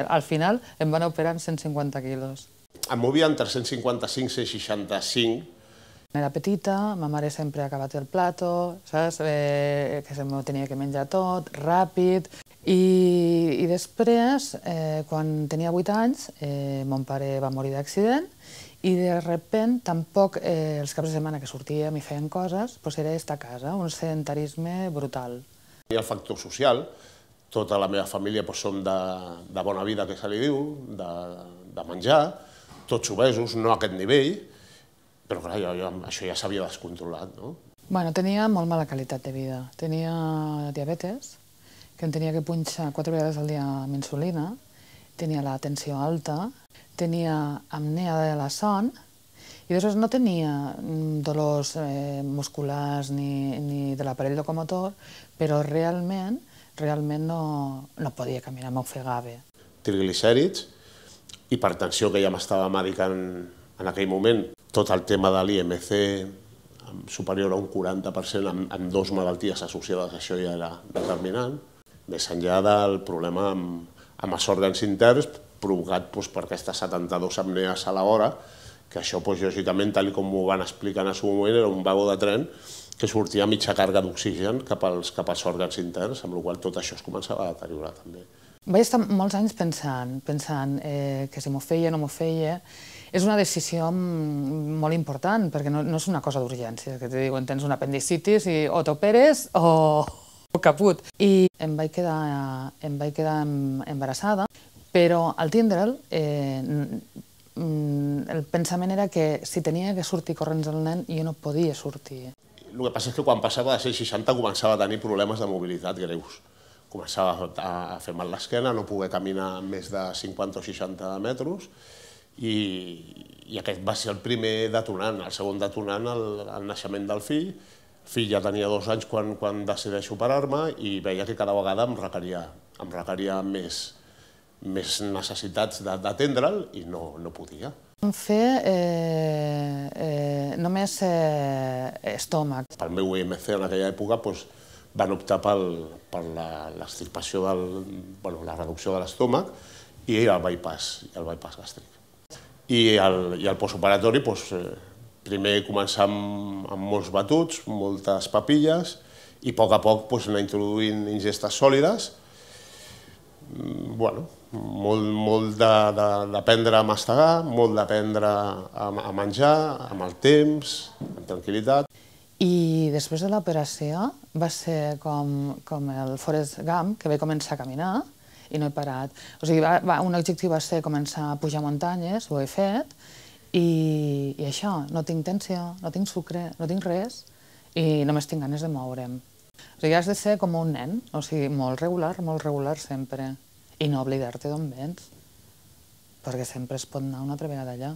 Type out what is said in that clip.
Eh, al final em van operar amb 150 quilos. Em movia entre 155 i 165. Era petita, ma mare sempre ha acabat el plato, saps? Eh, que se tenia que menjar tot, ràpid. I, i després, eh, quan tenia 8 anys, eh, mon pare va morir d'accident i de repent tampoc eh, els caps de setmana que sortíem i feien coses, doncs era esta casa, un sedentarisme brutal. I el factor social, tota la meva família doncs, som de, de bona vida, que se li diu, de, de menjar, tots obesos, no a aquest nivell, però clar, jo, jo, això ja s'havia descontrolat, no? Bueno, tenia molt mala qualitat de vida. Tenia diabetes, que em tenia que punxar quatre vegades al dia amb insulina, tenia la tensió alta, tenia amnea de la son, i després no tenia mm, dolors eh, musculars ni, ni de l'aparell locomotor, però realment realment no, no podia caminar, m'ofegava. Triglicèrids, hipertensió que ja m'estava medicant en aquell moment, tot el tema de l'IMC superior a un 40% amb, amb dues malalties associades, això ja era determinant, més enllà del problema amb, amb els òrgans interns provocat doncs, per aquestes 72 apnees a l'hora, que això, doncs, lògicament, tal com m'ho van explicar en el seu moment, era un vago de tren que sortia mitja càrrega d'oxigen cap als, cap als òrgans interns, amb la qual tot això es començava a deteriorar també. Vaig estar molts anys pensant, pensant eh, que si m'ho feia o no m'ho feia, és una decisió molt important, perquè no, no és una cosa d'urgència, que te diuen tens una apendicitis i o t'operes o, o caput. I em vaig quedar, em vaig quedar embarassada, però al tindre'l eh, el pensament era que si tenia que sortir corrents el nen jo no podia sortir. El que passa és que quan passava de 60 començava a tenir problemes de mobilitat greus. Començava a fer mal l'esquena, no poder caminar més de 50 o 60 metres, i, i aquest va ser el primer detonant, el segon detonant, el, el naixement del fill. El fill ja tenia dos anys quan, quan decideixo operar-me i veia que cada vegada em requeria, em requeria més, més necessitats d'atendre'l i no, no podia. Vam fer eh, eh, només eh, l'estómac. Pel meu IMC e en aquella època doncs, van optar pel, per l'extirpació, bueno, la reducció de l'estómac i el bypass, el bypass gàstric. I el, i el postoperatori, doncs, primer començar amb, amb molts batuts, moltes papilles, i a poc a poc doncs, anar introduint ingestes sòlides, mm, bueno, molt, molt d'aprendre a mastegar, molt d'aprendre a, a menjar, amb el temps, amb tranquil·litat. I després de l'operació va ser com, com el Forrest Gump, que vaig començar a caminar i no he parat. O sigui, va, va, un objectiu va ser començar a pujar muntanyes, ho he fet, i, i això, no tinc tensió, no tinc sucre, no tinc res, i només tinc ganes de moure'm. O sigui, has de ser com un nen, o sigui, molt regular, molt regular sempre, i no oblidar-te d'on vens, perquè sempre es pot anar una altra vegada allà.